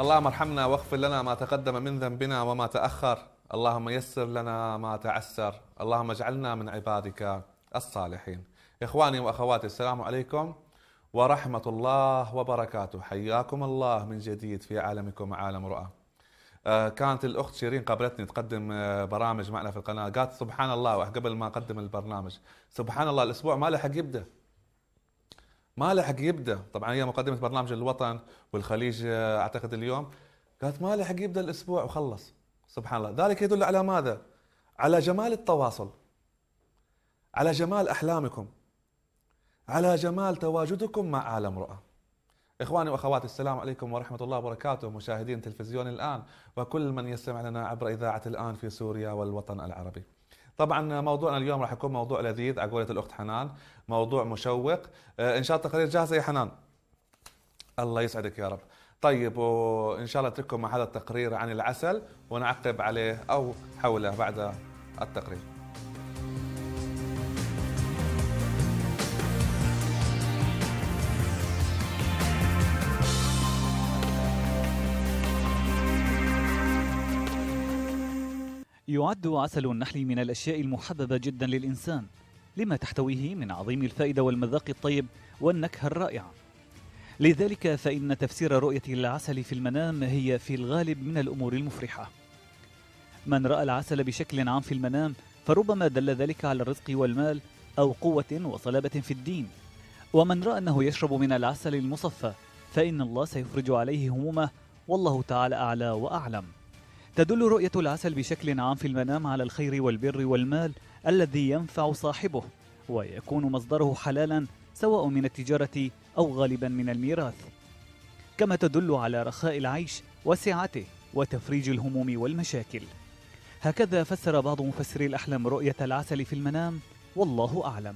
اللهم ارحمنا واغفر لنا ما تقدم من ذنبنا وما تأخر اللهم يسر لنا ما تعسر اللهم اجعلنا من عبادك الصالحين إخواني وأخواتي السلام عليكم ورحمة الله وبركاته حياكم الله من جديد في عالمكم عالم رؤى آه، كانت الأخت شيرين قابلتني تقدم آه، برامج معنا في القناة قالت سبحان الله قبل ما أقدم البرنامج سبحان الله الأسبوع ما لحق يبدأ ما لحق يبدا طبعا هي مقدمه برنامج الوطن والخليج آه، اعتقد اليوم قالت ما لحق يبدا الاسبوع وخلص سبحان الله ذلك يدل على ماذا على جمال التواصل على جمال احلامكم على جمال تواجدكم مع عالم رؤى إخواني وأخواتي السلام عليكم ورحمة الله وبركاته مشاهدين تلفزيون الآن وكل من يستمع لنا عبر إذاعة الآن في سوريا والوطن العربي طبعا موضوعنا اليوم راح يكون موضوع لذيذ على قولة الاخت حنان موضوع مشوق آه، ان شاء الله التقارير جاهزه يا حنان الله يسعدك يا رب طيب وان شاء الله اترككم مع هذا التقرير عن العسل ونعقب عليه او حوله بعد التقرير يعد عسل النحل من الأشياء المحببة جدا للإنسان لما تحتويه من عظيم الفائدة والمذاق الطيب والنكهة الرائعة لذلك فإن تفسير رؤية العسل في المنام هي في الغالب من الأمور المفرحة من رأى العسل بشكل عام في المنام فربما دل ذلك على الرزق والمال أو قوة وصلابة في الدين ومن رأى أنه يشرب من العسل المصفى فإن الله سيفرج عليه همومه والله تعالى أعلى وأعلم تدل رؤية العسل بشكل عام في المنام على الخير والبر والمال الذي ينفع صاحبه ويكون مصدره حلالا سواء من التجارة أو غالبا من الميراث كما تدل على رخاء العيش وسعته وتفريج الهموم والمشاكل هكذا فسر بعض مفسري الأحلام رؤية العسل في المنام والله أعلم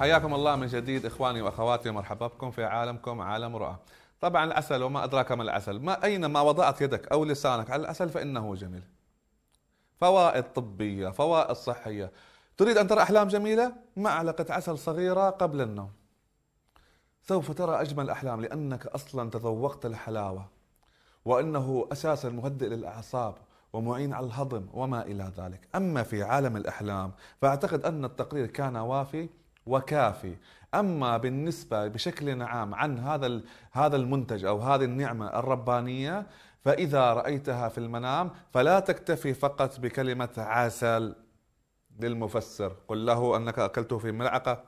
حياكم الله من جديد اخواني واخواتي ومرحبا بكم في عالمكم عالم رؤى. طبعا العسل وما ادراك ما العسل، ما اينما وضعت يدك او لسانك على العسل فانه جميل. فوائد طبيه، فوائد صحيه. تريد ان ترى احلام جميله؟ معلقه عسل صغيره قبل النوم. سوف ترى اجمل الاحلام لانك اصلا تذوقت الحلاوه. وانه اساسا مهدئ للاعصاب ومعين على الهضم وما الى ذلك، اما في عالم الاحلام فاعتقد ان التقرير كان وافي وكافي اما بالنسبه بشكل عام عن هذا هذا المنتج او هذه النعمه الربانيه فاذا رايتها في المنام فلا تكتفي فقط بكلمه عسل للمفسر قل له انك اكلته في ملعقه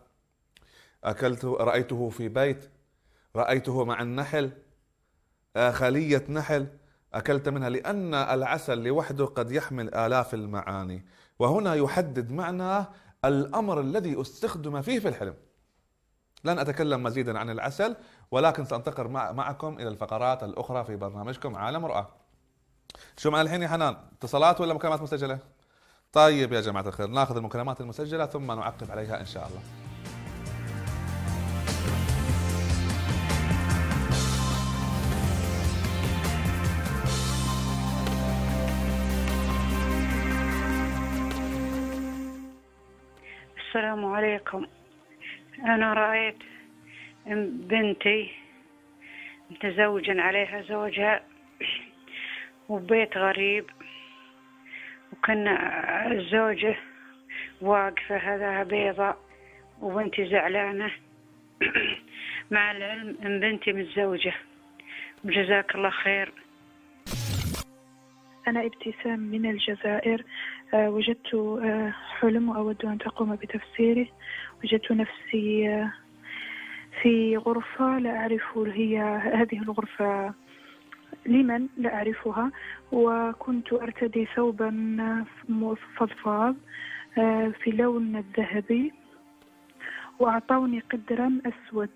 اكلته رايته في بيت رايته مع النحل آه، خليه نحل اكلت منها لان العسل لوحده قد يحمل الاف المعاني وهنا يحدد معناه الأمر الذي استخدم فيه في الحلم لن أتكلم مزيدا عن العسل ولكن سأنتقل معكم إلى الفقرات الأخرى في برنامجكم عالم رؤى شو معنا الحين يا حنان اتصالات ولا مكالمات مسجلة؟ طيب يا جماعة الخير ناخذ المكالمات المسجلة ثم نعقب عليها إن شاء الله السلام عليكم أنا رأيت بنتي متزوجا عليها زوجها وبيت غريب وكنا الزوجة واقفة هذا بيضة وبنتي زعلانة مع العلم أن بنتي متزوجة وجزاك الله خير أنا ابتسام من الجزائر آه، وجدت آه، حلم وأود أن تقوم بتفسيره وجدت نفسي آه، في غرفة لا أعرف هي هذه الغرفة لمن لا أعرفها وكنت أرتدي ثوبا فضفاض في لون الذهبي وأعطوني قدرا أسود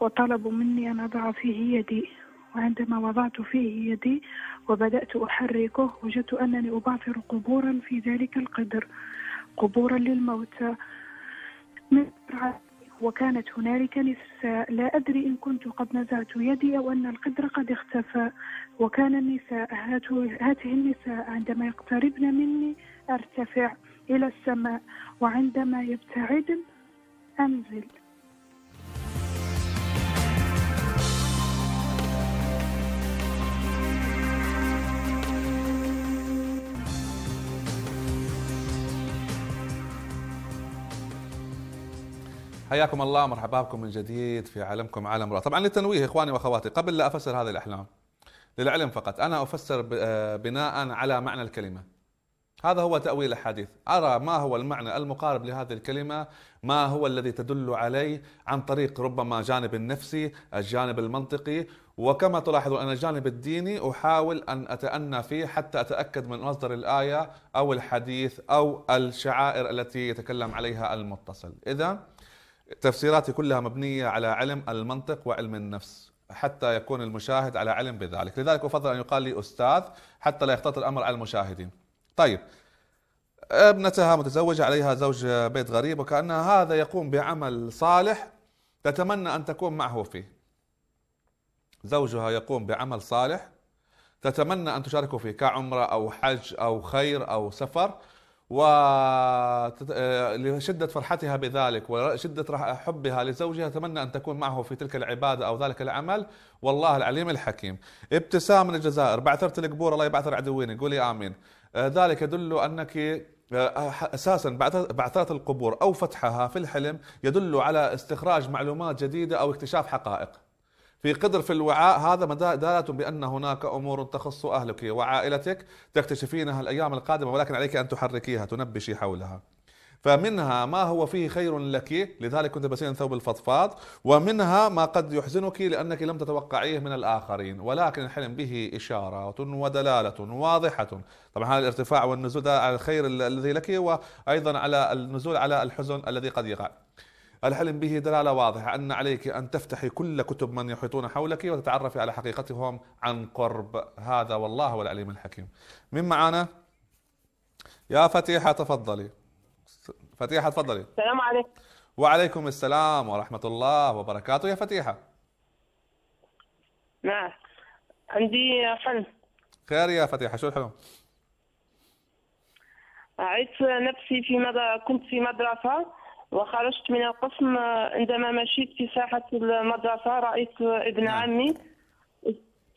وطلبوا مني أن أضع فيه يدي وعندما وضعت فيه يدي وبدأت أحركه وجدت أنني أبعثر قبورا في ذلك القدر قبورا للموتى من وكانت هنالك نساء لا أدري إن كنت قد نزعت يدي أو أن القدر قد اختفى وكان النساء هاته النساء عندما يقتربن مني أرتفع إلى السماء وعندما يبتعدن أنزل حياكم الله مرحبا بكم من جديد في عالمكم عالم رائع طبعا للتنويه اخواني واخواتي قبل لا افسر هذه الاحلام للعلم فقط انا افسر آه، بناء على معنى الكلمه هذا هو تاويل الحديث ارى ما هو المعنى المقارب لهذه الكلمه ما هو الذي تدل عليه عن طريق ربما جانب النفسي الجانب المنطقي وكما تلاحظون أن الجانب الديني أحاول أن أتأنى فيه حتى أتأكد من مصدر الآية أو الحديث أو الشعائر التي يتكلم عليها المتصل إذا تفسيراتي كلها مبنية على علم المنطق وعلم النفس حتى يكون المشاهد على علم بذلك لذلك أفضل أن يقال لي أستاذ حتى لا يختلط الأمر على المشاهدين طيب ابنتها متزوجة عليها زوج بيت غريب وكأن هذا يقوم بعمل صالح تتمنى أن تكون معه فيه زوجها يقوم بعمل صالح تتمنى أن تشاركه فيه كعمرة أو حج أو خير أو سفر ولشدة آه، فرحتها بذلك وشدة حبها لزوجها تمنى أن تكون معه في تلك العبادة أو ذلك العمل والله العليم الحكيم ابتسام من الجزائر بعثرت القبور الله يبعثر عدويني قولي آمين آه، ذلك يدل أنك آه، اساسا بعثرت القبور او فتحها في الحلم يدل على استخراج معلومات جديده او اكتشاف حقائق في قدر في الوعاء هذا دالة بأن هناك أمور تخص أهلك وعائلتك تكتشفينها الأيام القادمة ولكن عليك أن تحركيها تنبشي حولها فمنها ما هو فيه خير لك لذلك كنت بسين ثوب الفضفاض ومنها ما قد يحزنك لأنك لم تتوقعيه من الآخرين ولكن الحلم به إشارة ودلالة واضحة طبعا هذا الارتفاع والنزول على الخير الذي لك وأيضا على النزول على الحزن الذي قد يقع الحلم به دلالة واضحة أن عليك أن تفتحي كل كتب من يحيطون حولك وتتعرفي على حقيقتهم عن قرب هذا والله هو العليم الحكيم من معانا يا فتيحة تفضلي فتيحة تفضلي السلام عليكم وعليكم السلام ورحمة الله وبركاته يا فتيحة نعم عندي حلم خير يا فتيحة شو الحلم؟ أعيش نفسي في مدرسة كنت في مدرسة وخرجت من القسم عندما مشيت في ساحة المدرسة رأيت ابن نعم. عمي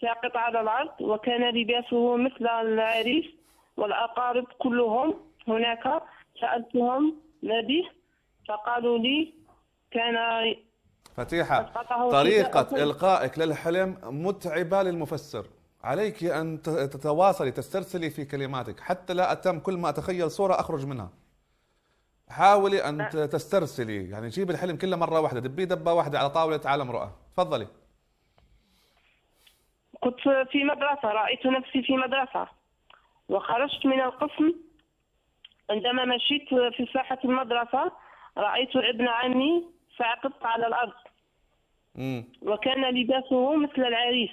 ساقط على الأرض وكان لباسه مثل العريس والأقارب كلهم هناك سألتهم ما به فقالوا لي كان فتيحة طريقة إلقائك للحلم متعبة للمفسر عليك أن تتواصلي تسترسلي في كلماتك حتى لا أتم كل ما أتخيل صورة أخرج منها حاولي ان تسترسلي يعني جيبي الحلم كله مره واحده دبي دبه واحده على طاوله عالم رؤى تفضلي كنت في مدرسه رايت نفسي في مدرسه وخرجت من القسم عندما مشيت في ساحه المدرسه رايت ابن عمي فعقدت على الارض وكان لباسه مثل العريس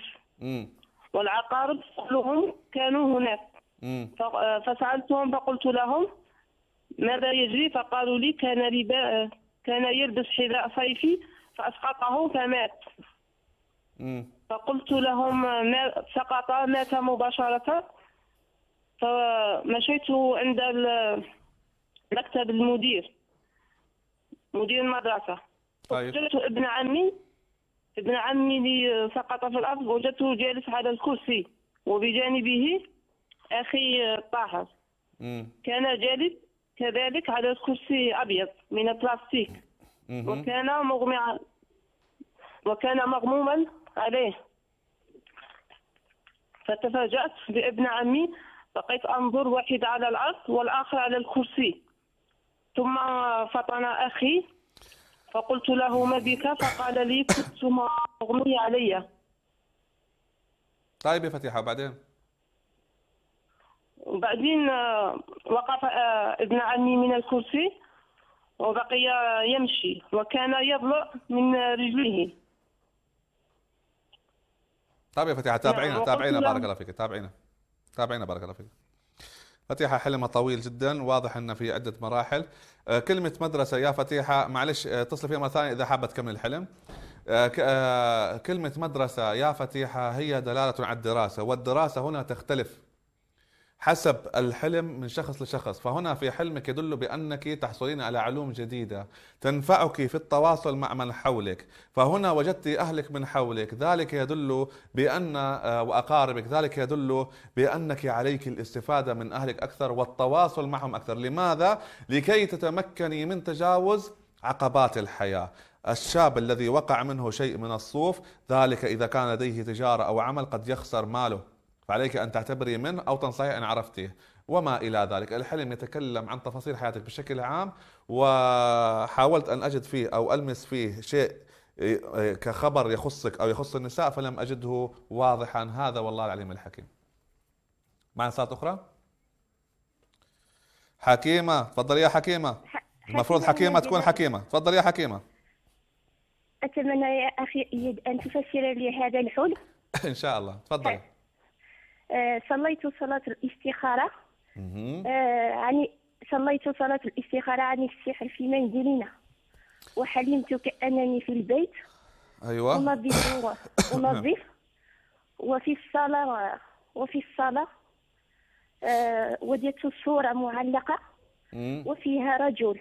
والعقارب كلهم كانوا هناك فسالتهم فقلت لهم ماذا يجري فقالوا لي كان لباء كان يلبس حذاء صيفي فأسقطه فمات فقلت لهم ما سقط مات مباشرة فمشيت عند مكتب المدير مدير المدرسة طيب. وجدت ابن عمي ابن عمي لي سقط في الأرض وجدته جالس على الكرسي وبجانبه أخي طاهر كان جالس كذلك على كرسي أبيض من البلاستيك وكان مغمى وكان مغموما عليه فتفاجأت بابن عمي بقيت أنظر واحد على الأرض والآخر على الكرسي ثم فطن أخي فقلت له ما بك فقال لي كنت مغمي علي طيب يا فتيحة بعدين وبعدين آه، وقف آه، ابن عمي من الكرسي وبقي يمشي وكان يضلع من رجله طيب يا فتيحة تابعينا نعم، تابعينا بارك الله فيك تابعينا تابعينا بارك الله فيك فتيحة حلمها طويل جدا واضح انه في عدة مراحل آه، كلمة مدرسة يا فتيحة معلش اتصل فيها مرة ثانية إذا حابة تكمل الحلم كلمة مدرسة يا فتيحة هي دلالة على الدراسة والدراسة هنا تختلف حسب الحلم من شخص لشخص فهنا في حلمك يدل بأنك تحصلين على علوم جديدة تنفعك في التواصل مع من حولك فهنا وجدت أهلك من حولك ذلك يدل بأن آه، وأقاربك ذلك يدل بأنك عليك الاستفادة من أهلك أكثر والتواصل معهم أكثر لماذا؟ لكي تتمكني من تجاوز عقبات الحياة الشاب الذي وقع منه شيء من الصوف ذلك إذا كان لديه تجارة أو عمل قد يخسر ماله فعليك أن تعتبري منه أو تنصحي أن عرفتيه وما إلى ذلك الحلم يتكلم عن تفاصيل حياتك بشكل عام وحاولت أن أجد فيه أو ألمس فيه شيء كخبر يخصك أو يخص النساء فلم أجده واضحا هذا والله العليم الحكيم معنا صارت أخرى حكيمة تفضلي يا حكيمة المفروض حكيمة تكون حكيمة تفضلي يا حكيمة أتمنى يا أخي أن تفسر لي هذا الحلم إن شاء الله تفضلي آه، صليت صلاة الاستخارة آه، يعني صليت صلاة الاستخارة عن السحر في منزلنا وحلمت كأنني في البيت أيوة أنظف أنظف وفي الصلاة وفي الصلاة آه، وجدت صورة معلقة وفيها رجل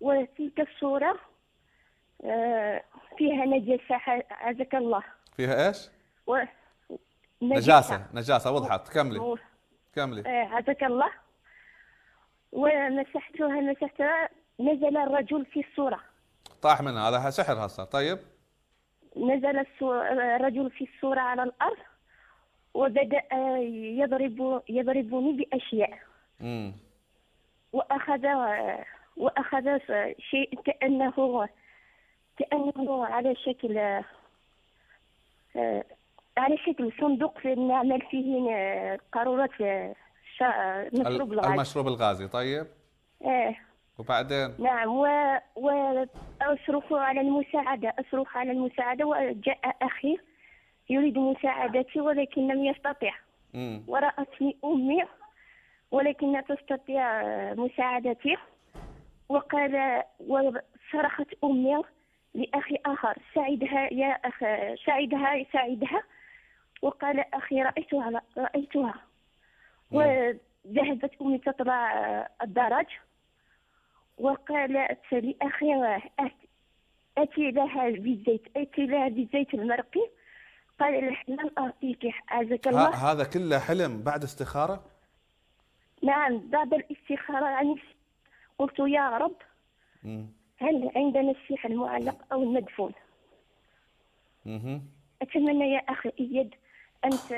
وتلك الصورة فيها نجسة عزك الله فيها ايش؟ نجاسة نجاسة وضحت كملي كملي ايه عزك الله ونسحتها نسحتها نزل الرجل في الصورة طاح منها هذا سحر هسه طيب نزل الرجل في الصورة على الأرض وبدأ آه، يضرب يضربني بأشياء امم وأخذ وأخذ شيء كأنه كأنه على شكل آه، على شكل صندوق نعمل فيه آه، قارورات المشروب آه، آه، الغازي المشروب الغازي طيب ايه وبعدين نعم و... اصرخ على المساعدة اصرخ على المساعدة وجاء أخي يريد مساعدتي ولكن لم يستطع ورأتني أمي ولكن لا تستطيع مساعدتي وقال وصرخت أمي لأخي آخر ساعدها يا أخ ساعدها ساعدها وقال أخي رأيتها رأيتها وذهبت أمي تطلع الدرج وقالت لأخي أتي لها بالزيت أتي لها بالزيت المرقي قال لها لن أعطيك عزك الله هذا كله حلم بعد استخارة؟ نعم بعد الاستخارة يعني قلت يا رب هل عندنا الشيخ المعلق أو المدفون؟ أتمنى يا أخي إياد انت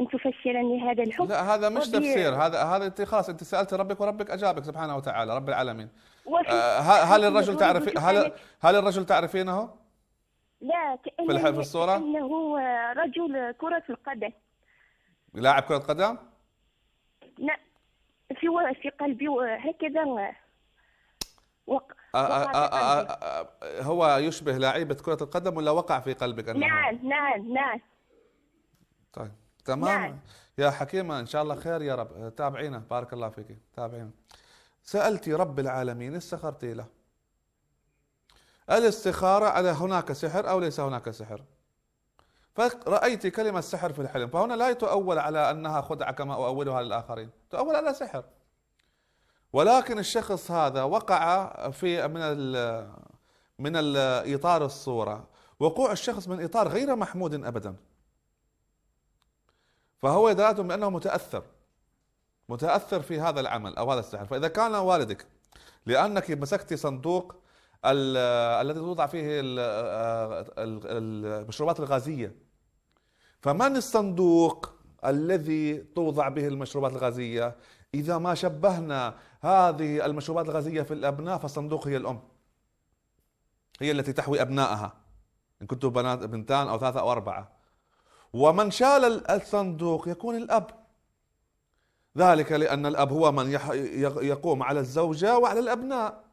ان تفسرني هذا الحب لا هذا مش تفسير هذا هذا انت خلاص انت سالت ربك وربك اجابك سبحانه وتعالى رب العالمين آه هل الرجل تعرف هل هل الرجل تعرفينه؟ لا كأنه في الصورة؟ كأنه رجل كرة القدم لاعب كرة قدم؟ لا في في قلبي هكذا آه، آه، آه، وقع هو يشبه لاعيبة كرة القدم ولا وقع في قلبك؟ نعم نعم نعم طيب تمام نعم. يا حكيمة إن شاء الله خير يا رب تابعينا بارك الله فيك تابعينا سألتي رب العالمين استخرتي له الاستخارة على هناك سحر أو ليس هناك سحر فرأيت كلمة سحر في الحلم فهنا لا تؤول على أنها خدعة كما أؤولها للآخرين تؤول على سحر ولكن الشخص هذا وقع في من ال من الإطار إطار الصورة وقوع الشخص من إطار غير محمود أبدا فهو يدلاتهم بأنه متأثر متأثر في هذا العمل أو هذا السحر فإذا كان والدك لأنك مسكت صندوق الذي توضع فيه آه، المشروبات الغازية فمن الصندوق الذي توضع به المشروبات الغازية إذا ما شبهنا هذه المشروبات الغازية في الأبناء فالصندوق هي الأم هي التي تحوي أبنائها إن كنتم بنات بنتان أو ثلاثة أو أربعة ومن شال الصندوق يكون الأب ذلك لأن الأب هو من يقوم على الزوجة وعلى الأبناء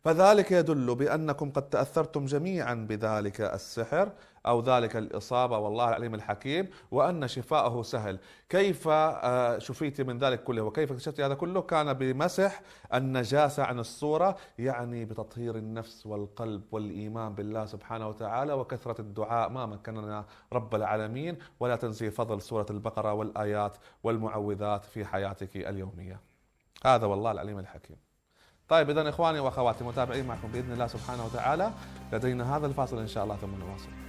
فذلك يدل بأنكم قد تأثرتم جميعا بذلك السحر أو ذلك الإصابة والله العليم الحكيم وأن شفاءه سهل كيف آه، شفيت من ذلك كله وكيف اكتشفت هذا كله كان بمسح النجاسة عن الصورة يعني بتطهير النفس والقلب والإيمان بالله سبحانه وتعالى وكثرة الدعاء ما مكننا رب العالمين ولا تنسي فضل سورة البقرة والآيات والمعوذات في حياتك اليومية هذا والله العليم الحكيم طيب اذا اخواني واخواتي متابعين معكم باذن الله سبحانه وتعالى لدينا هذا الفاصل ان شاء الله ثم نواصل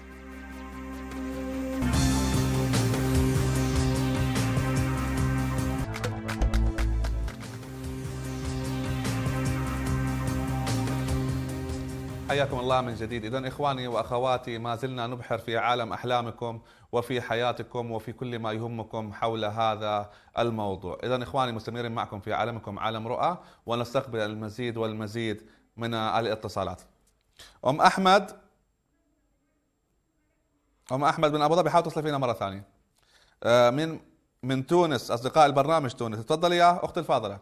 حياكم الله من جديد إذا إخواني وأخواتي ما زلنا نبحر في عالم أحلامكم وفي حياتكم وفي كل ما يهمكم حول هذا الموضوع إذا إخواني مستمرين معكم في عالمكم عالم رؤى ونستقبل المزيد والمزيد من الاتصالات أم أحمد أم أحمد من أبو ظبي حاول تصل فينا مرة ثانية آه، من من تونس أصدقاء البرنامج تونس تفضلي يا أختي الفاضلة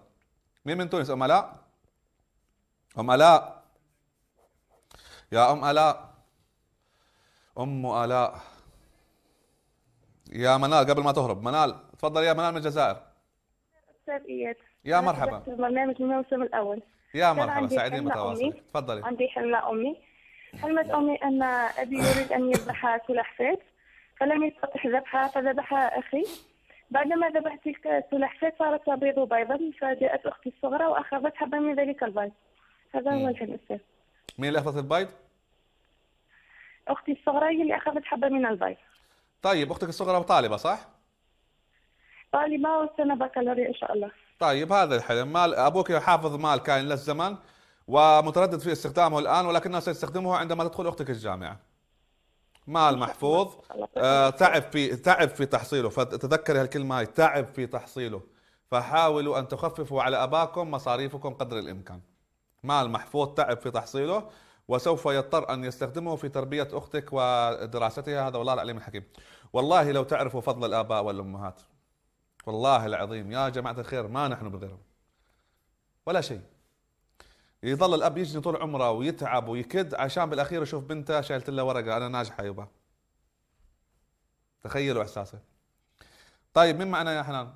مين من تونس أم ألاء أم ألاء يا أم آلاء أم آلاء يا منال قبل ما تهرب منال تفضل يا منال من الجزائر أستاذ إياد يا مرحبا في الموسم الأول يا مرحبا سعيدين متواصل تفضلي عندي حلمة أمي حلمة أمي أن أبي يريد أن يذبح سلحفاة فلم يستطع ذبحها فذبحها أخي بعدما ذبحت تلك السلحفاة صارت تبيض بيضا فجاءت أختي الصغرى وأخذت حبا من ذلك البيض هذا هو الحلم أستاذ مين اللي أخذت البيض؟ اختي الصغرى هي اللي اخذت حبه من البيض طيب اختك الصغرى طالبه صح طالبه والسنه بكالوريا ان شاء الله طيب هذا الحلم مال ابوك حافظ مال كان له الزمن ومتردد في استخدامه الان ولكنه سيستخدمه عندما تدخل اختك الجامعه مال محفوظ آه، تعب في تعب في تحصيله فتذكري هالكلمه هاي تعب في تحصيله فحاولوا ان تخففوا على اباكم مصاريفكم قدر الامكان مال محفوظ تعب في تحصيله وسوف يضطر ان يستخدمه في تربيه اختك ودراستها هذا والله العليم الحكيم والله لو تعرفوا فضل الاباء والامهات والله العظيم يا جماعه الخير ما نحن بغيرهم ولا شيء يظل الاب يجني طول عمره ويتعب ويكد عشان بالاخير يشوف بنته شالت له ورقه انا ناجحه يبا تخيلوا احساسه طيب مين معنا يا حنان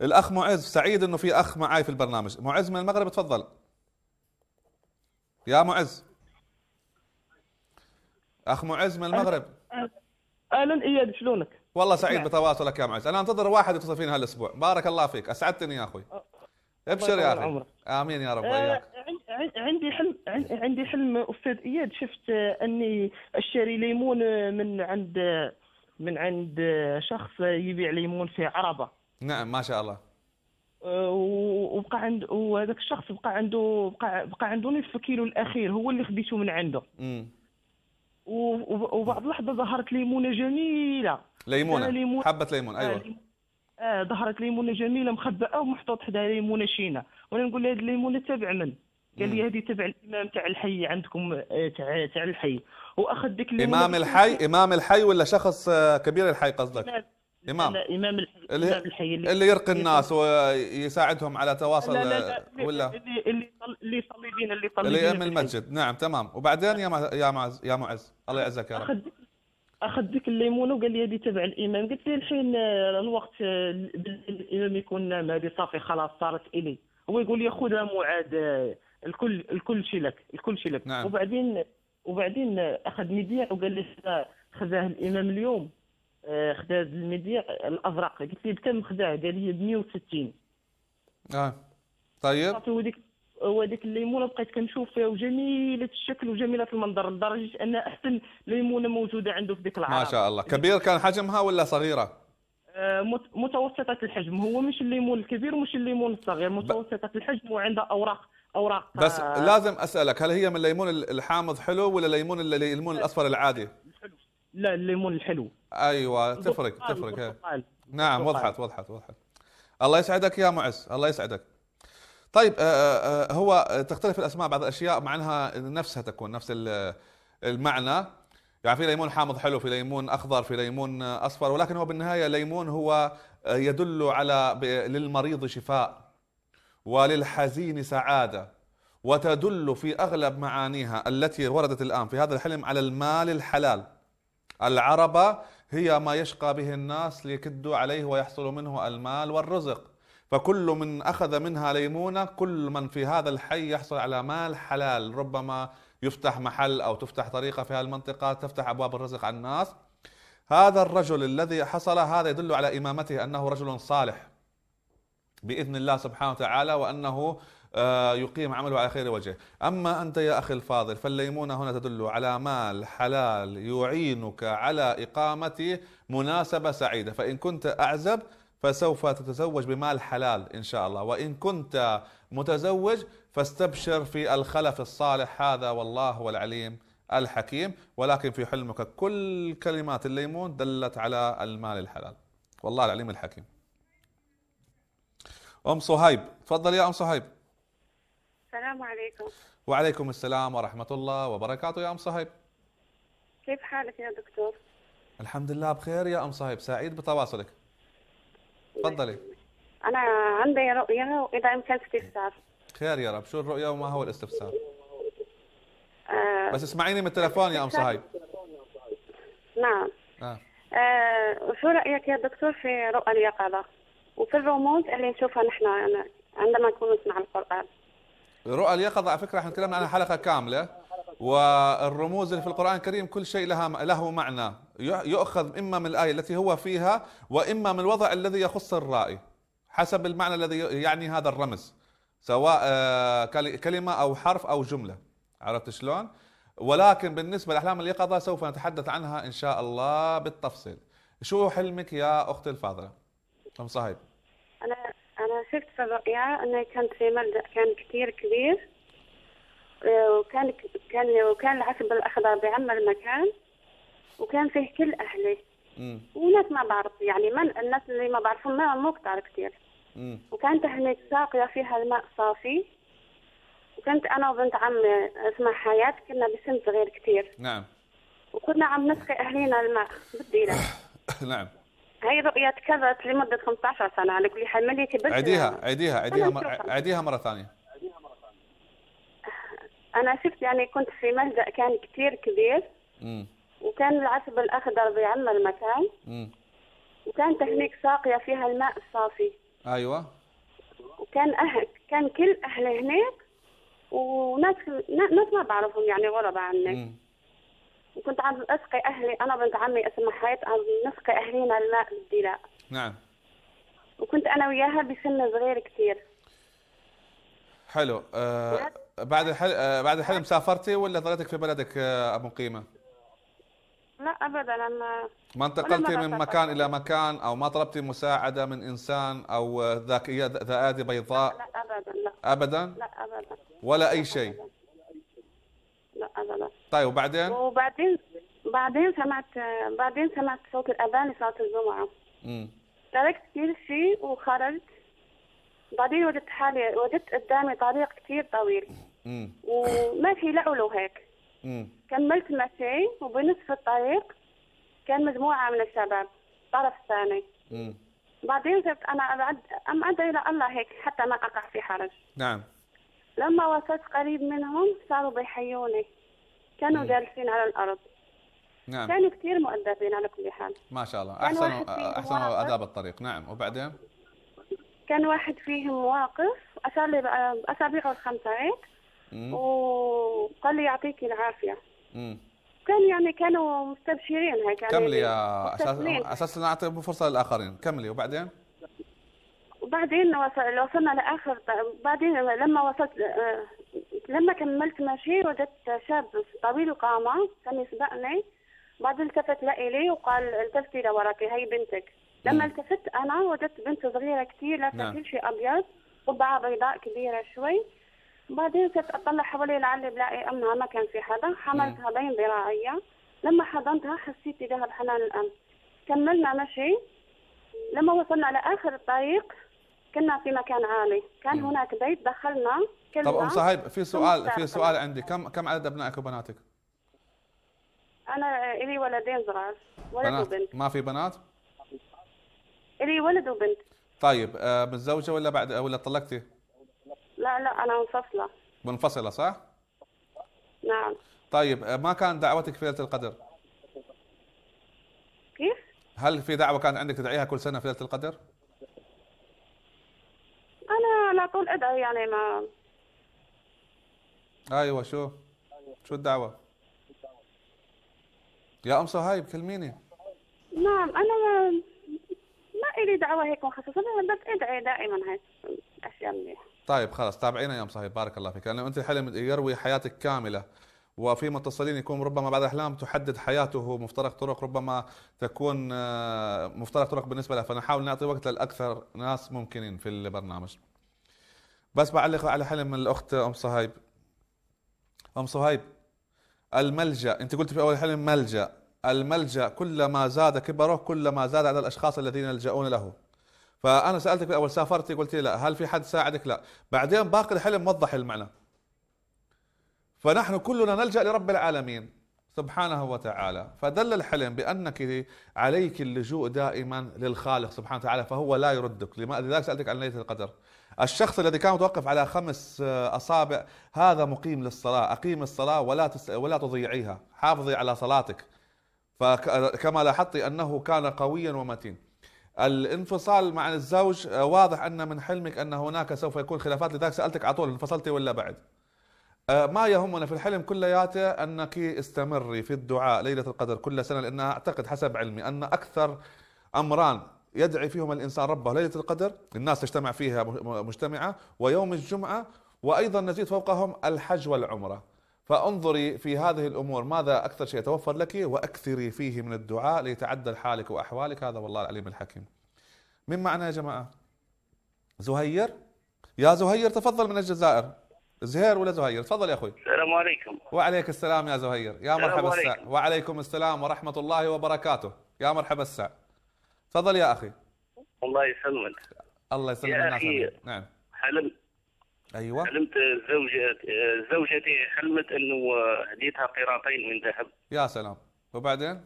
الاخ معز سعيد انه في اخ معاي في البرنامج معز من المغرب تفضل يا معز اخ معز من المغرب اهلا اياد شلونك والله سعيد نعم. بتواصلك يا معز انا انتظر واحد يتصل فينا هالاسبوع بارك الله فيك اسعدتني يا اخوي أه. ابشر يا اخي امين يا رب أه، وياك عندي حلم عندي حلم استاذ اياد شفت اني اشتري ليمون من عند من عند شخص يبيع ليمون في عربه نعم ما شاء الله آه، وبقى عند وهذاك الشخص بقى عنده بقى, بقى عنده نصف كيلو الاخير هو اللي خديته من عنده امم وبعد لحظه ظهرت ليمونه جميله ليمونه ليمون... حبه ليمون ايوه آه،, آه, ظهرت ليمونه جميله مخبأه ومحطوط حدا ليمونه شينه وانا نقول له هذه الليمونه تبع من؟ قال لي هذه تبع الامام تاع الحي عندكم آه، تاع تاع الحي واخذ ديك الليمونه امام الحي امام الحي ولا شخص كبير الحي قصدك؟ امام امام الحي اللي, اللي, يرقي الناس ويساعدهم على تواصل لا لا لا ولا اللي اللي يصلي بينا اللي يصلي اللي يأمن المسجد نعم تمام وبعدين يا يا معز يا معز الله يعزك يا رب اخذ ديك الليمونه وقال لي هذه تبع الامام قلت له الحين آه، الوقت آه، الامام يكون نام هذه صافي خلاص صارت الي هو يقول لي خذها معاد آه، الكل الكل شيء لك الكل شيء لك نعم. وبعدين وبعدين اخذ مذياع وقال لي خذاه الامام اليوم آه، خدا المذيع الازرق قلت لي بكم خدا قال لي ب 160 اه طيب هو هو ديك الليمونه بقيت كنشوف فيها وجميله الشكل وجميله المنظر لدرجه ان احسن ليمونه موجوده عنده في ديك العرب ما شاء الله كبير كان حجمها ولا صغيره آه، متوسطه الحجم هو مش الليمون الكبير ومش الليمون الصغير متوسطه الحجم وعندها اوراق اوراق بس آه لازم اسالك هل هي من الليمون الحامض حلو ولا الليمون الليمون الاصفر العادي لا الليمون الحلو ايوه تفرق تفرق نعم وضحت وضحت وضحت الله يسعدك يا معز الله يسعدك طيب آه، آه، آه، هو تختلف الاسماء بعض الاشياء مع انها نفسها تكون نفس المعنى يعني في ليمون حامض حلو في ليمون اخضر في ليمون اصفر ولكن هو بالنهايه ليمون هو يدل على للمريض شفاء وللحزين سعاده وتدل في اغلب معانيها التي وردت الان في هذا الحلم على المال الحلال العربة هي ما يشقى به الناس ليكدوا عليه ويحصل منه المال والرزق فكل من أخذ منها ليمونة كل من في هذا الحي يحصل على مال حلال ربما يفتح محل أو تفتح طريقة في هذه المنطقة تفتح أبواب الرزق على الناس هذا الرجل الذي حصل هذا يدل على إمامته أنه رجل صالح بإذن الله سبحانه وتعالى وأنه آه، يقيم عمله على خير وجه أما أنت يا أخي الفاضل فالليمونة هنا تدل على مال حلال يعينك على إقامة مناسبة سعيدة فإن كنت أعزب فسوف تتزوج بمال حلال إن شاء الله وإن كنت متزوج فاستبشر في الخلف الصالح هذا والله هو العليم الحكيم ولكن في حلمك كل كلمات الليمون دلت على المال الحلال والله العليم الحكيم أم صهيب تفضل يا أم صهيب السلام عليكم وعليكم السلام ورحمة الله وبركاته يا أم صهيب كيف حالك يا دكتور؟ الحمد لله بخير يا أم صهيب سعيد بتواصلك تفضلي أنا عندي رؤية وإذا أمكن استفسار خير يا رب شو الرؤية وما هو الاستفسار؟ آه بس اسمعيني من التلفون يا أم صهيب نعم آه. آه وشو رأيك يا دكتور في رؤى اليقظة وفي الرموز اللي نشوفها نحن عندما نكون نسمع القرآن رؤى اليقظة على فكرة احنا تكلمنا عنها حلقة كاملة والرموز اللي في القرآن الكريم كل شيء لها له معنى يؤخذ إما من الآية التي هو فيها وإما من الوضع الذي يخص الرائي حسب المعنى الذي يعني هذا الرمز سواء آه، كلمة أو حرف أو جملة عرفت شلون؟ ولكن بالنسبة لأحلام اليقظة سوف نتحدث عنها إن شاء الله بالتفصيل شو حلمك يا أختي الفاضلة؟ أم صاحب شفت في الرؤيا أني كنت في ملجأ كان كثير كبير آه، وكان كان وكان العشب الأخضر بعم المكان وكان فيه كل أهلي وناس ما بعرف يعني من الناس اللي ما بعرفهم ما مو كثار كثير وكانت هناك ساقية فيها الماء صافي وكنت أنا وبنت عمي اسمها حياة كنا بسن صغير كثير نعم وكنا عم نسقي أهلينا الماء بالديرة نعم هي رؤية تكررت لمدة 15 سنة على كل حال ملي كبرت عيديها عيديها عيديها عيديها مرة ثانية أنا شفت يعني كنت في ملجأ كان كثير كبير م. وكان العشب الأخضر بيعم المكان م. وكان تهنيك ساقية فيها الماء الصافي أيوة وكان أهل كان كل أهل هناك وناس ناس ما بعرفهم يعني غرباء عنك كنت عم اسقي اهلي انا بنت عمي اسمها حيات عم نسقي اهلينا الماء بالدلاء نعم وكنت انا وياها بسن صغير كثير حلو آه بعد الحل... آه بعد الحلم سافرتي ولا ظلتك في بلدك آه مقيمه؟ لا ابدا انا ما انتقلتي من مكان الى مكان او ما طلبتي مساعده من انسان او آه، ذاك ذئادي بيضاء لا, لا ابدا لا ابدا لا ابدا ولا اي شيء لا ابدا طيب وبعدين وبعدين بعدين سمعت بعدين سمعت صوت الاذان صوت الجمعه امم تركت كل شيء وخرجت بعدين وجدت حالي وجدت قدامي طريق كثير طويل امم وما في ولو هيك امم كملت مشي وبنصف الطريق كان مجموعه من الشباب الطرف الثاني امم بعدين صرت انا ابعد ام ادعي الله هيك حتى ما اقع في حرج نعم لما وصلت قريب منهم صاروا بيحيوني كانوا جالسين على الارض نعم كانوا كثير مؤدبين على كل حال ما شاء الله احسن احسنوا اداب الطريق نعم وبعدين كان واحد فيهم واقف لي اصابعه الخمسه هيك وقال لي يعطيك العافيه مم. كان يعني كانوا مستبشرين هيك يعني كملي يا اساس اساس نعطي فرصه للاخرين كملي وبعدين وبعدين وصلنا لاخر بعدين لما وصلت لما كملت مشي وجدت شاب طويل القامة كان يسبقني بعد التفت لإلي وقال التفتي لوراكي هي بنتك لما التفت أنا وجدت بنت صغيرة كثير لابسة كل نعم. شيء أبيض قبعة بيضاء كبيرة شوي بعدين كنت أطلع حوالي لعلي بلاقي أمها ما كان في حدا حملتها بين ذراعية لما حضنتها حسيت بها بحنان الأم كملنا مشي لما وصلنا لآخر الطريق كنا في مكان عالي كان مم. هناك بيت دخلنا كل طب ام صهيب في سؤال في سؤال عندي كم كم عدد ابنائك وبناتك؟ انا لي ولدين صغار ولد بنات. وبنت ما في بنات؟ لي ولد وبنت طيب آه، متزوجه ولا بعد ولا طلقتي؟ لا لا انا منفصله منفصله صح؟ نعم طيب آه، ما كان دعوتك في ليله القدر؟ كيف؟ هل في دعوه كانت عندك تدعيها كل سنه في ليله القدر؟ انا على طول ادعي يعني ما ايوه شو شو الدعوه يا ام صهيب كلميني نعم انا ما ما الي دعوه هيك مخصصه بس ادعي دائما هاي الاشياء منيحه طيب خلاص تابعينا يا ام صهيب بارك الله فيك لانه انت الحلم يروي حياتك كامله وفي متصلين يكون ربما بعد الاحلام تحدد حياته مفترق طرق ربما تكون آه، مفترق طرق بالنسبه له فنحاول نعطي وقت للاكثر ناس ممكنين في البرنامج بس بعلق على حلم الاخت ام صهيب ام صهيب الملجا انت قلت في اول الحلم ملجا الملجا كلما زاد كبره كلما زاد عدد الاشخاص الذين يلجؤون له فانا سالتك في اول سافرتي قلت لي لا هل في حد ساعدك لا بعدين باقي الحلم وضح المعنى فنحن كلنا نلجا لرب العالمين سبحانه وتعالى فدل الحلم بأنك عليك اللجوء دائما للخالق سبحانه وتعالى فهو لا يردك لذلك سألتك عن ليلة القدر الشخص الذي كان متوقف على خمس آه، اصابع هذا مقيم للصلاه، اقيم الصلاه ولا تس ولا تضيعيها، حافظي على صلاتك. فكما لاحظتي انه كان قويا ومتين. الانفصال مع الزوج آه، واضح ان من حلمك ان هناك سوف يكون خلافات لذلك سالتك على طول انفصلتي ولا بعد؟ آه، ما يهمنا في الحلم كلياته انك استمري في الدعاء ليله القدر كل سنه لان اعتقد حسب علمي ان اكثر امران يدعي فيهم الانسان ربه ليله القدر الناس تجتمع فيها مجتمعه ويوم الجمعه وايضا نزيد فوقهم الحج والعمره فانظري في هذه الامور ماذا اكثر شيء يتوفر لك واكثري فيه من الدعاء ليتعدل حالك واحوالك هذا والله العليم الحكيم. من معنا يا جماعه؟ زهير؟ يا زهير تفضل من الجزائر. زهير ولا زهير؟ تفضل يا اخوي. السلام عليكم. وعليك السلام يا زهير، يا مرحبا الساعة. وعليكم السلام ورحمه الله وبركاته، يا مرحبا السلام. تفضل يا اخي الله يسلمك الله يسلمك يا اخي نعم حلمت ايوه حلمت زوجتي زوجتي حلمت انه هديتها قيراطين من ذهب يا سلام وبعدين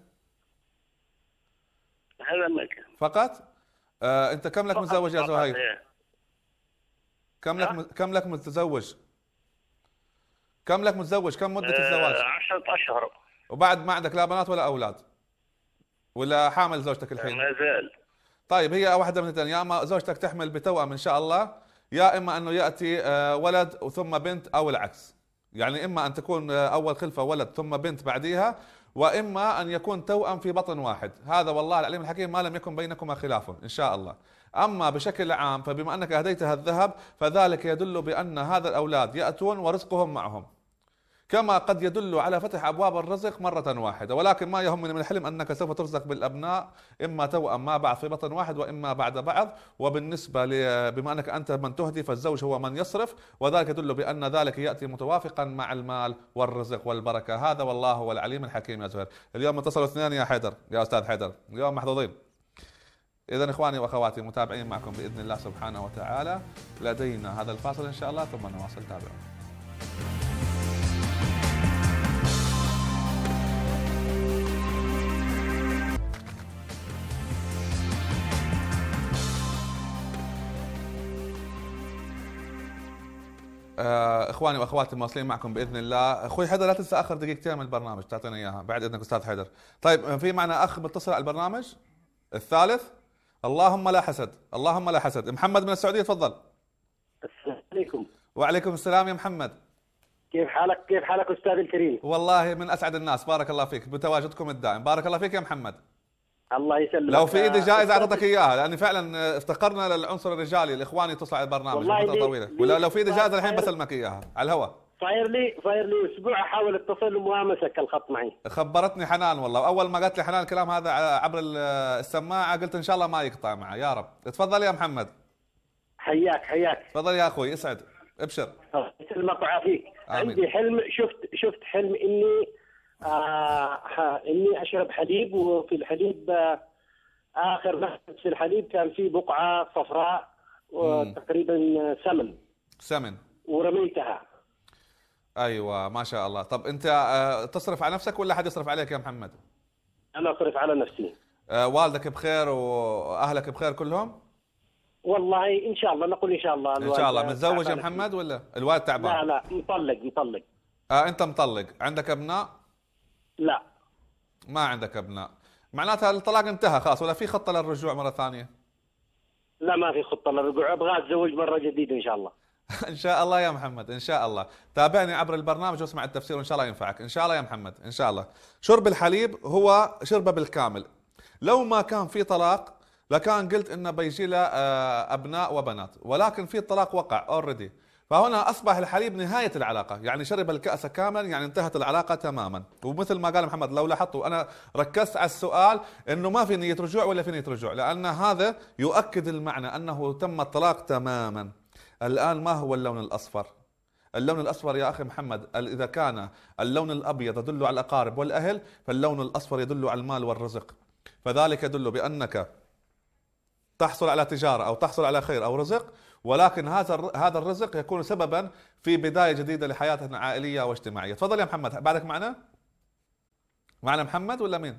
هذا ما كان فقط آه انت كم لك متزوج يا زهير إيه. كم لك كم لك متزوج كم لك متزوج كم مده آه، الزواج 10 اشهر وبعد ما عندك لا بنات ولا اولاد ولا حامل زوجتك الحين؟ ما زال طيب هي واحدة من الاثنين يا اما زوجتك تحمل بتوأم ان شاء الله يا اما انه ياتي آه، ولد ثم بنت او العكس يعني اما ان تكون آه، اول خلفه ولد ثم بنت بعديها واما ان يكون توأم في بطن واحد هذا والله العليم الحكيم ما لم يكن بينكما خلاف ان شاء الله اما بشكل عام فبما انك هديتها الذهب فذلك يدل بان هذا الاولاد ياتون ورزقهم معهم كما قد يدل على فتح أبواب الرزق مرة واحدة ولكن ما يهمني من الحلم أنك سوف ترزق بالأبناء إما توأم ما بعد في بطن واحد وإما بعد بعض وبالنسبة ل... بما أنك أنت من تهدي فالزوج هو من يصرف وذلك يدل بأن ذلك يأتي متوافقا مع المال والرزق والبركة هذا والله هو العليم الحكيم يا زهير اليوم اتصلوا اثنين يا حيدر يا أستاذ حيدر اليوم محظوظين إذا إخواني وأخواتي متابعين معكم بإذن الله سبحانه وتعالى لدينا هذا الفاصل إن شاء الله ثم نواصل تابعونا آه، اخواني واخواتي المواصلين معكم باذن الله اخوي حيدر لا تنسى اخر دقيقتين من البرنامج تعطينا اياها بعد اذنك استاذ حيدر طيب في معنا اخ متصل على البرنامج الثالث اللهم لا حسد اللهم لا حسد محمد من السعوديه تفضل السلام عليكم وعليكم السلام يا محمد كيف حالك كيف حالك استاذ الكريم والله من اسعد الناس بارك الله فيك بتواجدكم الدائم بارك الله فيك يا محمد الله يسلمك لو في ايدي جائزه اعطيتك اياها لان فعلا آه، افتقرنا للعنصر الرجالي الاخواني يتصلوا على البرنامج فتره طويله ولا لو في ايدي جائزه الحين بسلمك اياها على الهواء صاير لي صاير لي اسبوع احاول اتصل وما مسك الخط معي خبرتني حنان والله اول ما قالت لي حنان الكلام هذا عبر السماعه قلت ان شاء الله ما يقطع معي يا رب تفضل يا محمد حياك حياك تفضل يا اخوي اسعد ابشر يسلمك ويعافيك عندي حلم شفت شفت حلم اني آه، آه، اني اشرب حليب وفي الحليب آه، اخر نفس في الحليب كان في بقعه صفراء وتقريبا سمن سمن ورميتها ايوه ما شاء الله طب انت تصرف على نفسك ولا حد يصرف عليك يا محمد انا اصرف على نفسي والدك بخير واهلك بخير كلهم والله ان شاء الله نقول ان شاء الله ان شاء الله متزوج يا محمد ولا الوالد تعبان لا لا مطلق مطلق آه انت مطلق عندك ابناء لا ما عندك ابناء معناتها الطلاق انتهى خلاص ولا في خطه للرجوع مره ثانيه لا ما في خطه للرجوع ابغى اتزوج مره جديده ان شاء الله ان شاء الله يا محمد ان شاء الله تابعني عبر البرنامج واسمع التفسير وان شاء الله ينفعك ان شاء الله يا محمد ان شاء الله شرب الحليب هو شربه بالكامل لو ما كان في طلاق لكان قلت انه بيجي له آه، ابناء وبنات ولكن في طلاق وقع اوريدي فهنا اصبح الحليب نهايه العلاقه يعني شرب الكاس كاملا يعني انتهت العلاقه تماما ومثل ما قال محمد لو لاحظتوا انا ركزت على السؤال انه ما في نيه رجوع ولا في نيه رجوع لان هذا يؤكد المعنى انه تم الطلاق تماما الان ما هو اللون الاصفر اللون الاصفر يا اخي محمد اذا كان اللون الابيض يدل على الاقارب والاهل فاللون الاصفر يدل على المال والرزق فذلك يدل بانك تحصل على تجاره او تحصل على خير او رزق ولكن هذا هذا الرزق يكون سببا في بدايه جديده لحياتنا العائليه واجتماعيه تفضل يا محمد بعدك معنا معنا محمد ولا مين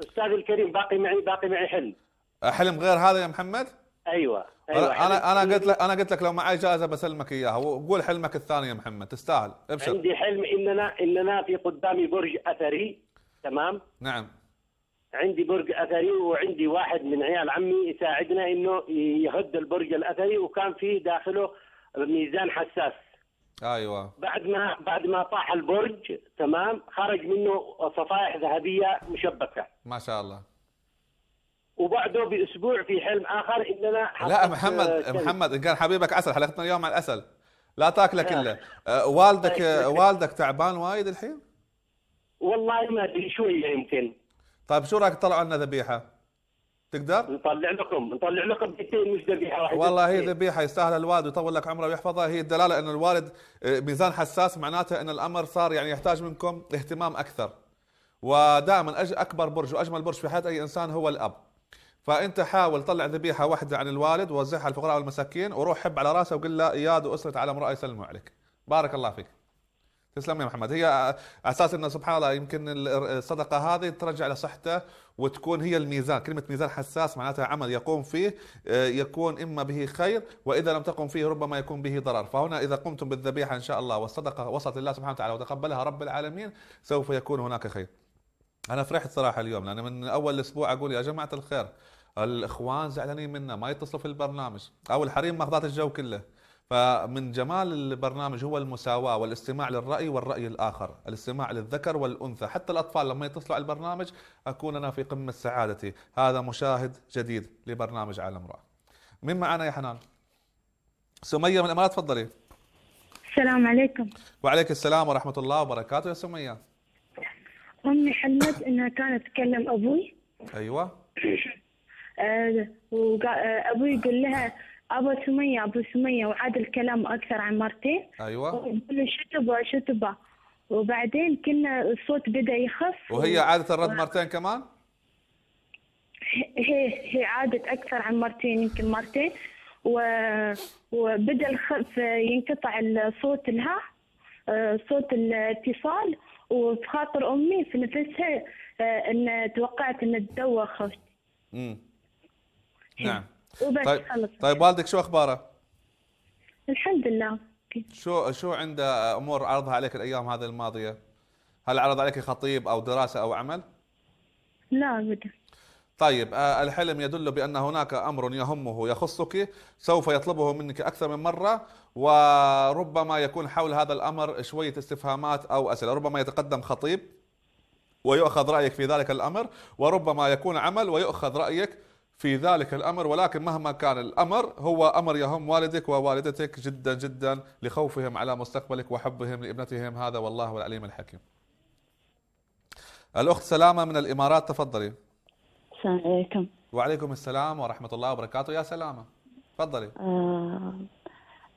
استاذ الكريم باقي معي باقي معي حلم حلم غير هذا يا محمد ايوه ايوه انا انا قلت لك انا قلت لك لو معي جائزه بسلمك اياها وقول حلمك الثاني يا محمد تستاهل ابشر عندي حلم اننا اننا في قدامي برج اثري تمام نعم عندي برج اثري وعندي واحد من عيال عمي يساعدنا انه يهد البرج الاثري وكان فيه داخله ميزان حساس ايوه بعد ما بعد ما طاح البرج تمام خرج منه صفائح ذهبيه مشبكه ما شاء الله وبعده باسبوع في حلم اخر اننا لا محمد كلب. محمد ان كان حبيبك عسل حلقتنا اليوم عن العسل لا تاكله آه. كله آه. والدك طيب. والدك تعبان وايد الحين؟ والله ما ادري شويه يمكن طيب شو رايك تطلعوا لنا ذبيحه؟ تقدر؟ نطلع لكم نطلع لكم بيتين مش ذبيحه واحده والله هي ذبيحه يستاهل الوالد ويطول لك عمره ويحفظها هي الدلاله ان الوالد آه، ميزان حساس معناته ان الامر صار يعني يحتاج منكم اهتمام اكثر ودائما اكبر برج واجمل برج في حياه اي انسان هو الاب فانت حاول طلع ذبيحه واحده عن الوالد ووزعها على الفقراء والمساكين وروح حب على راسه وقل له اياد واسرة على امرأة يسلموا عليك بارك الله فيك تسلم يا محمد هي اساس انه سبحان الله يمكن الصدقه هذه ترجع لصحته وتكون هي الميزان كلمه ميزان حساس معناتها عمل يقوم فيه آه، يكون اما به خير واذا لم تقم فيه ربما يكون به ضرر فهنا اذا قمتم بالذبيحه ان شاء الله والصدقه وصلت لله سبحانه وتعالى وتقبلها رب العالمين سوف يكون هناك خير انا فرحت صراحه اليوم لان من اول الاسبوع اقول يا جماعه الخير الاخوان زعلانين منا ما يتصلوا في البرنامج او الحريم ماخذات الجو كله فمن جمال البرنامج هو المساواة والاستماع للرأي والرأي الآخر الاستماع للذكر والأنثى حتى الأطفال لما يتصلوا على البرنامج أكون أنا في قمة سعادتي هذا مشاهد جديد لبرنامج عالم امرأة مين معنا يا حنان؟ سمية من الإمارات تفضلي السلام عليكم وعليك السلام ورحمة الله وبركاته يا سمية أمي حلمت أنها كانت تكلم أبوي أيوه آه، وابوي آه، يقول لها ابو سميه ابو سميه وعاد الكلام اكثر عن مرتين ايوه ويقول شتبه شتبه وبعدين كنا الصوت بدا يخف وهي عاده الرد مرتين كمان؟ هي هي عادت اكثر عن مرتين يمكن مرتين و... وبدا الخف ينقطع الصوت لها آه، صوت الاتصال وفي خاطر امي في نفسها آه، ان توقعت ان امم نعم طيب طيب والدك شو اخباره؟ الحمد لله شو شو عنده امور عرضها عليك الايام هذه الماضيه؟ هل عرض عليك خطيب او دراسه او عمل؟ لا ابدا طيب آه، الحلم يدل بان هناك امر يهمه يخصك سوف يطلبه منك اكثر من مره وربما يكون حول هذا الامر شويه استفهامات او اسئله ربما يتقدم خطيب ويؤخذ رايك في ذلك الامر وربما يكون عمل ويؤخذ رايك في ذلك الأمر ولكن مهما كان الأمر هو أمر يهم والدك ووالدتك جدا جدا لخوفهم على مستقبلك وحبهم لابنتهم هذا والله العليم الحكيم الأخت سلامة من الإمارات تفضلي السلام عليكم وعليكم السلام ورحمة الله وبركاته يا سلامة تفضلي آه،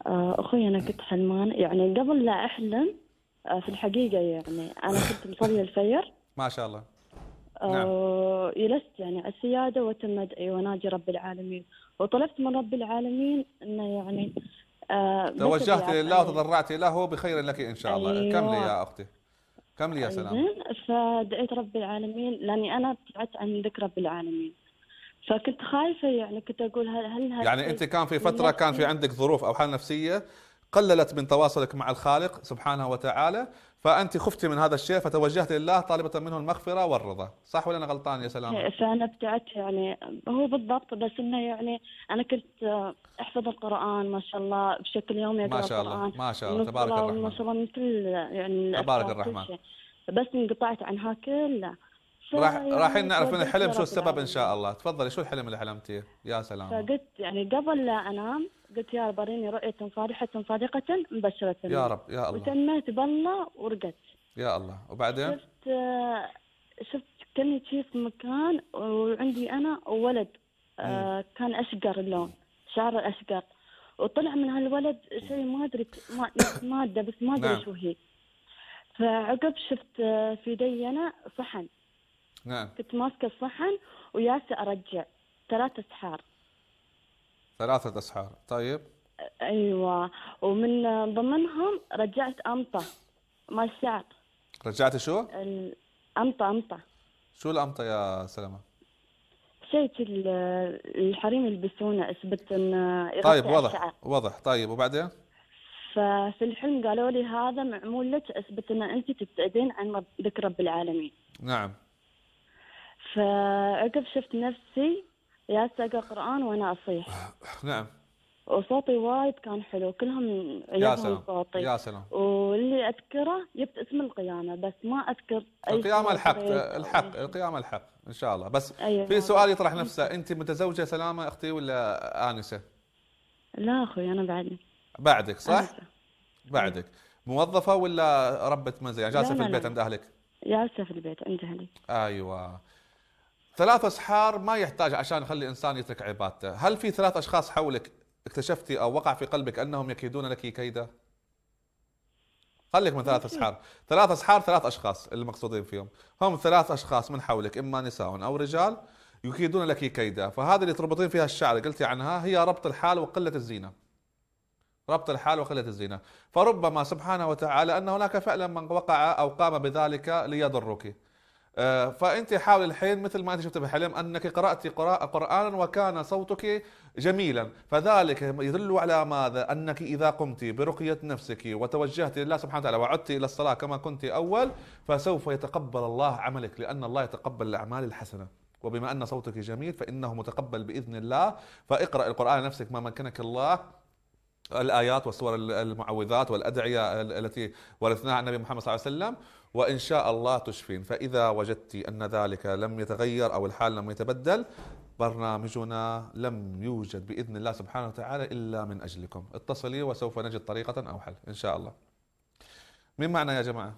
آه، أخوي أنا كنت حلمان يعني قبل لا أحلم آه، في الحقيقة يعني أنا كنت مصلي الفجر ما شاء الله نعم. آه، يلست يعني السيادة وتم أدعي وناجي رب العالمين وطلبت من رب العالمين أنه يعني آه، توجهت لله وتضرعت له بخير لك إن شاء الله أيوة. لي يا أيوة. أختي كم لي يا سلام فدعيت رب العالمين لأني أنا ابتعدت عن ذكر رب العالمين فكنت خايفة يعني كنت أقول هل هل يعني أنت كان في فترة كان في عندك ظروف أو حالة نفسية قللت من تواصلك مع الخالق سبحانه وتعالى فانت خفتي من هذا الشيء فتوجهت لله طالبه منه المغفره والرضا صح ولا انا غلطان يا سلام إيه، فانا ابتعدت يعني هو بالضبط بس انه يعني انا كنت آه، احفظ القران ما شاء الله بشكل يومي ما شاء الله ما شاء الله تبارك الرحمن ما شاء الله من كل يعني تبارك الرحمن بس انقطعت عنها كلها راح رايحين يعني نعرف من الحلم شو السبب ان شاء الله تفضلي شو الحلم اللي حلمتيه يا سلام فقلت يعني قبل لا انام قلت يا رب أريني رؤية صالحة صادقة مبشرة يا رب يا الله وتمت بالله ورقت يا الله وبعدين شفت شفت كاني شي في مكان وعندي أنا ولد آه، كان أشقر اللون شعره أشقر وطلع من هالولد شيء ما أدري ما مادة بس ما أدري نعم. شو هي فعقب شفت آه، في يدي أنا صحن نعم كنت ماسكة الصحن وياسة أرجع ثلاث أسحار ثلاثة أسحار طيب أيوة ومن ضمنهم رجعت أمطة ما الشعب رجعت شو؟ الأمطة أمطة شو أمطة امطه شو الامطه يا سلمى؟ شيء الحريم يلبسونه اثبت ان طيب واضح الشعر. واضح طيب وبعدين؟ ففي الحلم قالوا لي هذا معمول لك اثبت ان انت تبتعدين عن ذكر رب العالمين. نعم. فعقب شفت نفسي اقرا قرآن وأنا أصيح نعم وصوتي وايد كان حلو كلهم سلام صوتي يا سلام واللي اذكره جبت اسم القيامه بس ما اذكر أي القيامه الحق الحق القيامه الحق ان شاء الله بس أيوة. في سؤال يطرح نفسه انت متزوجه سلامه اختي ولا انسه؟ لا اخوي انا بعدني بعدك صح؟ آنسة. بعدك موظفه ولا ربه منزل يعني جالسه في البيت عند اهلك؟ جالسه في البيت عند اهلي ايوه ثلاث اسحار ما يحتاج عشان يخلي الانسان يترك عبادته، هل في ثلاث اشخاص حولك اكتشفتي او وقع في قلبك انهم يكيدون لك كيدا؟ خليك من ثلاث اسحار، ثلاث اسحار ثلاث اشخاص اللي مقصودين فيهم، هم ثلاث اشخاص من حولك اما نساء او رجال يكيدون لك كيدا، فهذه اللي تربطين فيها الشعر قلتي عنها هي ربط الحال وقله الزينه. ربط الحال وقله الزينه، فربما سبحانه وتعالى ان هناك فعلا من وقع او قام بذلك ليضرك. آه، فانت حاول الحين مثل ما انت شفت بحلم انك قرات قرانا وكان صوتك جميلا فذلك يدل على ماذا انك اذا قمت برقيه نفسك وتوجهت لله سبحانه وتعالى وعدت الى الصلاه كما كنت اول فسوف يتقبل الله عملك لان الله يتقبل الاعمال الحسنه وبما ان صوتك جميل فانه متقبل باذن الله فاقرا القران نفسك ما مكنك الله الايات والسور المعوذات والادعيه التي ورثناها عن النبي محمد صلى الله عليه وسلم وإن شاء الله تشفين فإذا وجدت أن ذلك لم يتغير أو الحال لم يتبدل برنامجنا لم يوجد بإذن الله سبحانه وتعالى إلا من أجلكم اتصلي وسوف نجد طريقة أو حل إن شاء الله مين معنا يا جماعة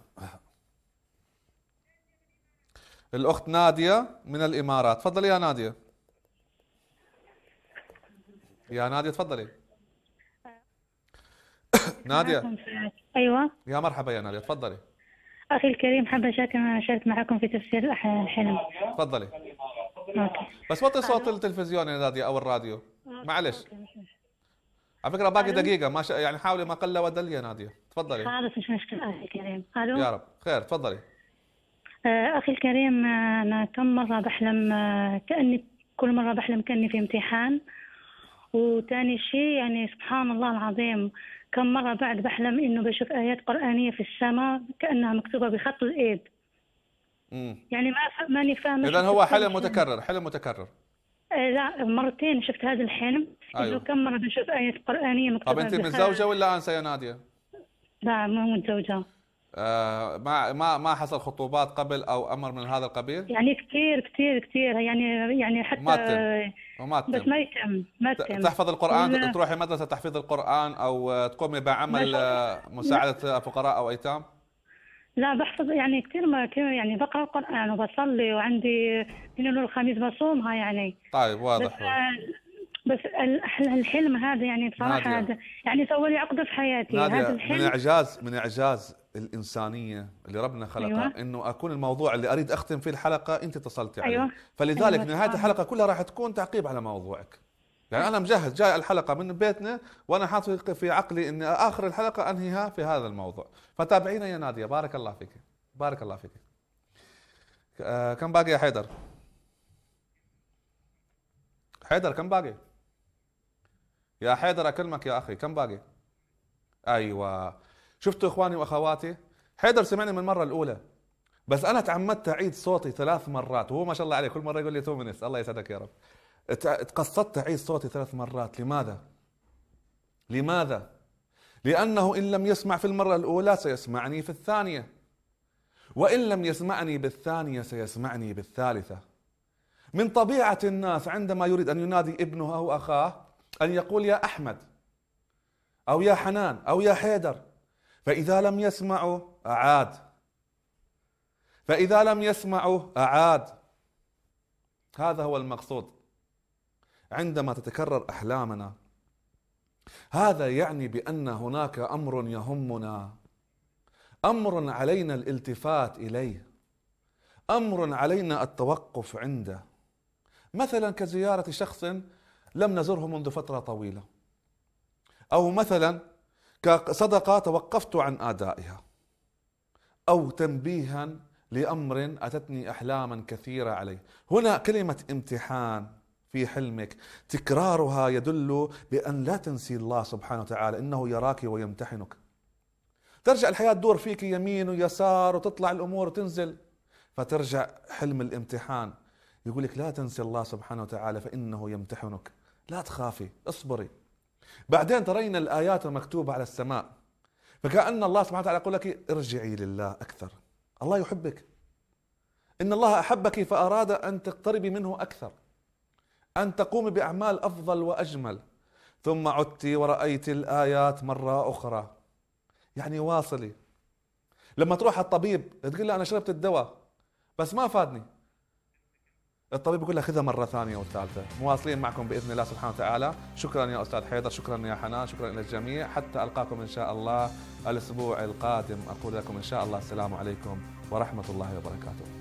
الأخت نادية من الإمارات تفضلي يا نادية يا نادية تفضلي أه. نادية أيوة يا مرحبا يا نادية تفضلي أخي الكريم حابة أشارك شارك معكم في تفسير الحلم تفضلي بس وطي صوت التلفزيون يا نادية أو الراديو معلش على فكرة باقي دقيقة ما يعني حاولي ما قل ودل يا نادية تفضلي خالص مش مشكلة أخي الكريم ألو يا رب خير تفضلي آه، أخي الكريم آه، أنا كم مرة بحلم آه، كأني كل مرة بحلم كأني في امتحان وتاني شيء يعني سبحان الله العظيم كم مرة بعد بحلم إنه بشوف آيات قرآنية في السماء كأنها مكتوبة بخط الإيد يعني ما ماني فاهمة إذا هو حلم متكرر حلم متكرر آه، لا مرتين شفت هذا الحلم أيوه. كم مرة بشوف آيات قرآنية مكتوبة طب أنت متزوجة ولا أنسة يا نادية؟ لا مو متزوجة آه، ما ما ما حصل خطوبات قبل او امر من هذا القبيل؟ يعني كثير كثير كثير يعني يعني حتى ما تم ما تم بس ما يتم ما تم تحفظ القران ولا... تروحي مدرسه تحفيظ القران او تقومي بعمل بس... مساعده فقراء او ايتام؟ لا بحفظ يعني كثير ما يعني بقرا القران وبصلي وعندي من الخميس بصومها يعني طيب واضح بس, آه، بس الحلم هذا يعني بصراحه هذا يعني سوى لي عقده في حياتي نادية. هذا الحلم من اعجاز من اعجاز الانسانيه اللي ربنا خلقها أيوة. انه اكون الموضوع اللي اريد اختم فيه الحلقه انت اتصلتي عليه أيوة. فلذلك أيوة. نهايه الحلقه كلها راح تكون تعقيب على موضوعك يعني انا مجهز جاي الحلقه من بيتنا وانا حاطط في عقلي ان اخر الحلقه انهيها في هذا الموضوع فتابعينا يا ناديه بارك الله فيك بارك الله فيك آه، كم باقي يا حيدر حيدر كم باقي يا حيدر اكلمك يا اخي كم باقي ايوه شفتوا اخواني واخواتي حيدر سمعني من المره الاولى بس انا تعمدت اعيد صوتي ثلاث مرات وهو ما شاء الله عليه كل مره يقول لي تومنس الله يسعدك يا رب تقصدت اعيد صوتي ثلاث مرات لماذا لماذا لانه ان لم يسمع في المره الاولى سيسمعني في الثانيه وان لم يسمعني بالثانيه سيسمعني بالثالثه من طبيعه الناس عندما يريد ان ينادي ابنه او اخاه ان يقول يا احمد او يا حنان او يا حيدر فإذا لم يسمعوا أعاد فإذا لم يسمعوا أعاد هذا هو المقصود عندما تتكرر أحلامنا هذا يعني بأن هناك أمر يهمنا أمر علينا الالتفات إليه أمر علينا التوقف عنده مثلا كزيارة شخص لم نزره منذ فترة طويلة أو مثلا كصدقة توقفت عن أدائها أو تنبيها لأمر أتتني أحلاما كثيرة عليه هنا كلمة امتحان في حلمك تكرارها يدل بأن لا تنسي الله سبحانه وتعالى إنه يراك ويمتحنك ترجع الحياة تدور فيك يمين ويسار وتطلع الأمور وتنزل فترجع حلم الامتحان يقول لك لا تنسي الله سبحانه وتعالى فإنه يمتحنك لا تخافي اصبري بعدين ترين الآيات المكتوبة على السماء فكأن الله سبحانه وتعالى يقول لك ارجعي لله أكثر الله يحبك إن الله أحبك فأراد أن تقتربي منه أكثر أن تقومي بأعمال أفضل وأجمل ثم عدت ورأيت الآيات مرة أخرى يعني واصلي لما تروح الطبيب تقول له أنا شربت الدواء بس ما فادني الطبيب يقول لها خذها مره ثانيه والثالثه مواصلين معكم باذن الله سبحانه وتعالى شكرا يا استاذ حيدر شكرا يا حنان شكرا الى الجميع حتى القاكم ان شاء الله الاسبوع القادم اقول لكم ان شاء الله السلام عليكم ورحمه الله وبركاته